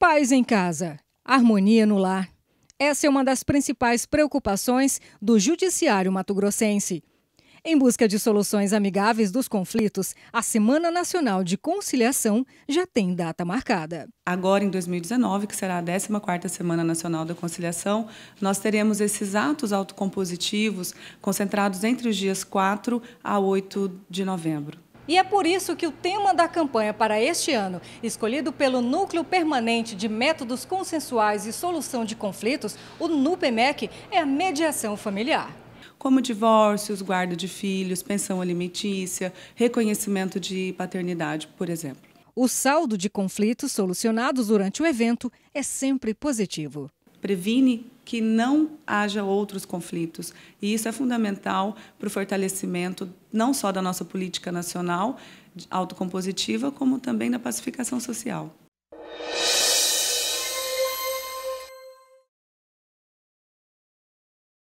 Paz em casa, harmonia no lar. Essa é uma das principais preocupações do Judiciário Mato-Grossense. Em busca de soluções amigáveis dos conflitos, a Semana Nacional de Conciliação já tem data marcada. Agora, em 2019, que será a 14ª Semana Nacional da Conciliação, nós teremos esses atos autocompositivos concentrados entre os dias 4 a 8 de novembro. E é por isso que o tema da campanha para este ano, escolhido pelo Núcleo Permanente de Métodos Consensuais e Solução de Conflitos, o NUPEMEC, é a mediação familiar como divórcios, guarda de filhos, pensão alimentícia, reconhecimento de paternidade, por exemplo. O saldo de conflitos solucionados durante o evento é sempre positivo. Previne que não haja outros conflitos. E isso é fundamental para o fortalecimento não só da nossa política nacional autocompositiva, como também da pacificação social.